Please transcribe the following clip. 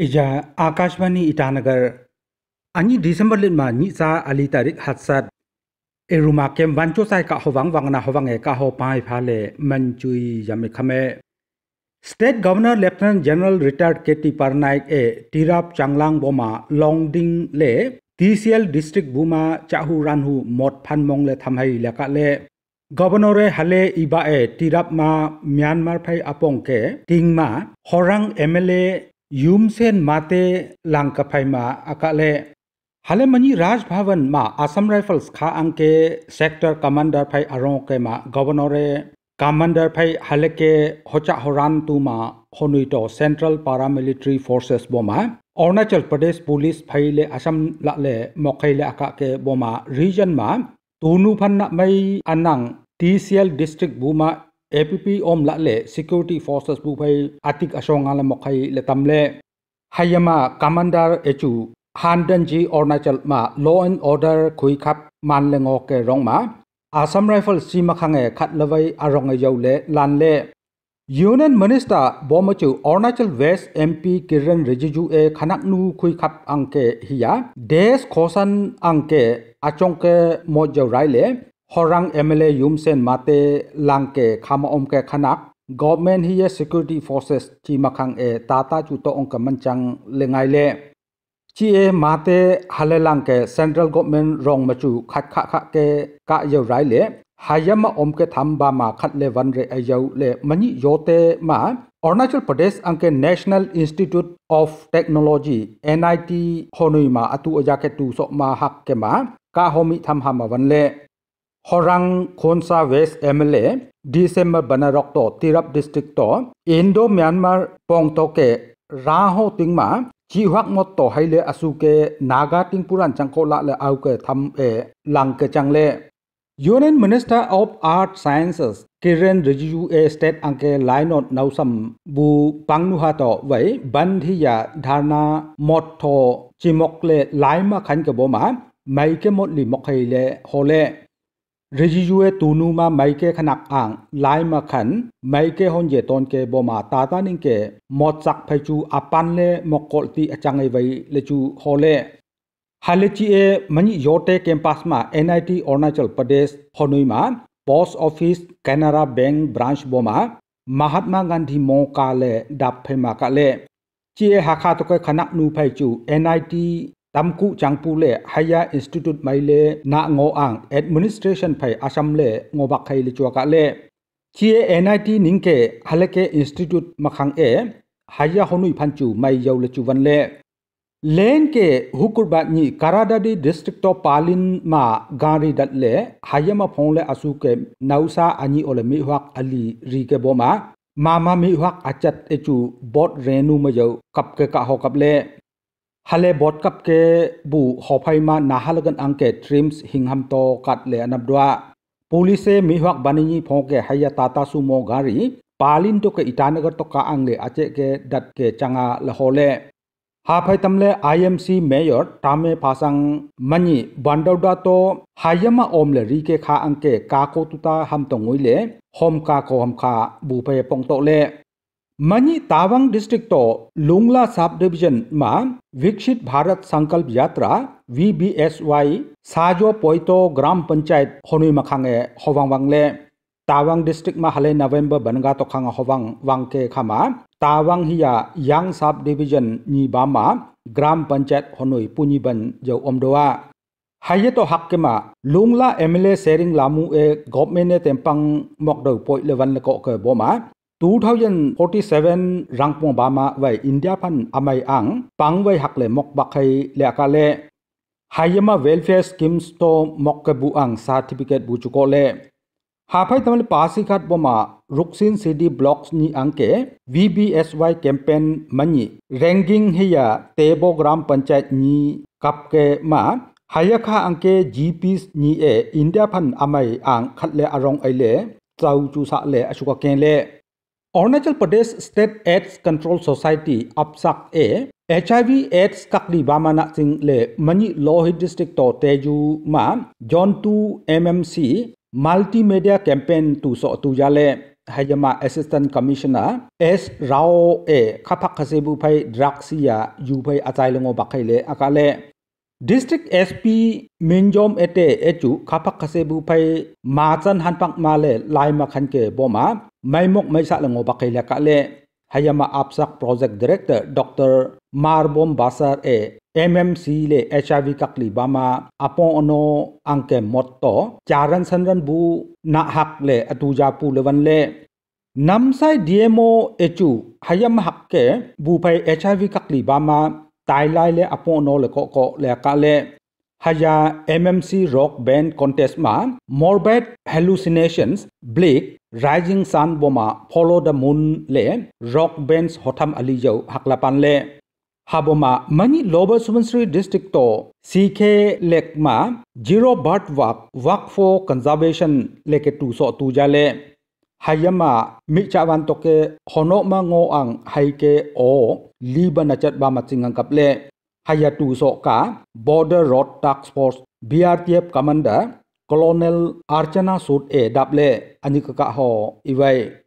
इजा आकाशवाणी ईटानगर अनि दिसम्बर लिटमा निचा अलि तारिक हातसात एरुमा केम वान्चो साई का होवाङ वाङना होवाङ ए का हो पाइ फाले मन्चुई यामे खमे state governor lieutenant general retired KT Parnaik ए तिराप चाङलाङ बोमा लङडिङ ले TCL district buma chahu ranhu mot phan mong le tham hai leka le governor e hale iba e tirap ma myanmar phai apong ke ting ma horang mla यूम सेन माते लांगकाफाइमा अकाले हालेमनी राज मा Assam rifles खा अंके सेक्टर कमांडर फाइ अरों के मा गवर्नरे कमांडर फाइ हले के होचा होरान तु मा होनुइटो सेंट्रल पैरामिलिट्री फोर्सेस बोमा अरुणाचल प्रदेश पुलिस फाइ ले असम लाले मोखै ले अका के बोमा रीजन मा तुनु फन्ना मई अनंग टीसीएल डिस्ट्रिक्ट बुमा APP om la le security forces bu phai atik asong ala mokhai le tamle hayama commander echu handan ji ornachal ma law and order khui khap man le ngo ke rong ma Assam rifle si ma khange khat lawai arong a e yau le lan le union minister bomachu ornachal west mp kiran rijiju e khanak nu khui khap angke hiya des khosan angke achong ke mo jau rai le horang mla yum sen mate langke khama omke khanak government hiya security forces chi makhang e tata chu to ongka manchang lengai le chi e mate hale langke central government rong ma chu khat kha kha ke ka yo rai le hayama omke thamba ma khat le van re ayau le mani yote ma Arunachal Pradesh angke National Institute of Technology NIT Honui ma atu ajake tu so ma hak ke ma ka homi tham ha ma van le Horang Khonsa West MLA December Banarok to Tirap district to Indo Myanmar Pong to ke Raho Tingma chi hoắc một tổ hay asu ke naga ting puran chang ko la le au ke tham e lang ke chang le Union Minister of Art Sciences Kiran Rijiju e state angke line on nau sam bu pangnu ha to vai ban thi ya dharna mot tho chimok le lai ma khan ke bo ma mai ke mot li mok hay le ho rejiyue tunu ma maike khanak ang lai ma khan maike honje ton ke boma tata ning ke mochak phachu apan le mokol ti achangai vai lechu hole halechi e mani yote campus ma NIT Arunachal Pradesh honui ma post office Canara Bank branch boma Mahatma Gandhi mo ka le dap phema ka le chi e hakha to ke khanak nu phai chu NIT Tamku Changpu le Haya Institute mai le na ngo ang administration phai Assam le ngo bak khai li chuaka le chia NIT ningke haleke institute makhang e haya honui phanchu mai yau le chuwan le len ke hukur ba ni karada di district to palin ma gari dat le haya ma phong le asu ke nausa ani ole mi huak ali ri ke boma mama mi huak achat e chu bot renu ma yau kap ke ka ho kap le hale bot kap ke bu ho phai ma na halagan angke trims hingham to kat le anap dwa police mi hwak banini pho ke haya tata sumo gari palin to ke itanagar to ka angle ache ke dat ke changa lahole ha phai tamle imc mayor tame phasang mani bandauda to hayama omle ri ke kha angke ka ko tuta ham to ngoi le hom ka ko ham kha bu pe pong to le मनी Tawang district तो लुंगला sub division में विकसित भारत संकल्प Yatra VBSY साजो पोइतो ग्राम पंचायत होनुई मखांगे होवांग वांगले तावांग डिस्ट्रिक्ट में हले नवंबर बनगा तो खांग होवांग वांगके खामा तावांग हिया यांग सब डिविजन नी बामा ग्राम पंचायत होनुई पुनीबन जो ओमडोआ hay to hakema lungla emle sering lamu e government ne tempang mok do poi le van le ko ke boma 2047 rangpong bama wai India pan amai ang pang wai hakle mok bakai le akale hayama welfare schemes to mok ke bu ang certificate bu chuko le ha phai tamal pasi khat boma ruksin city blocks ni angke VBSY campaign mani ranking heya tebo gram panchayat ni kapke ma หายค่าอังเกจีพีนี่เออินเดียพันอเมยอังคัดเลอรองไอเลเจ้าจูสะเลอชุกเกนเล Arunachal Pradesh state AIDS control society APSACS ए H I V AIDS ककली बामाना सिंह ले मनी Lohit district तो तेजू मा जॉन टू M M C multimedia campaign टू सो तू जाले हैजमा असिस्टेंट कमिश्नर एस राव ए खफा खसेबु फै या यू फै अचाइलंगो बाखैले अकाले District SP Minjom ete echu kapak khase bu pai ma hanpak Male, le lai boma maimok maisa lango bakai la le hayama apsak project director Dr Marbom Basar e MMC le HIV kakli bama apo ono angke motto Jaran sanran bu na hak le atuja pu lewan le namsai DMO echu hayama Hakke bu pai HIV kakli bama tai lai le apo no le ko ko le ka le haya mmc rock band contest ma morbid hallucinations bleak rising sun boma follow the moon le rock bands hotham ali jo hakla pan le haboma mani lower subansri district to ck lek ma zero bird walk walk for conservation leke tu so tu ja le hayama mi chawan to ke hono ma ngo ang hai ke o na achat ba matching ang kaple hayatu so ka border road task force brtf commander colonel archana sut e dable anikaka ho iwai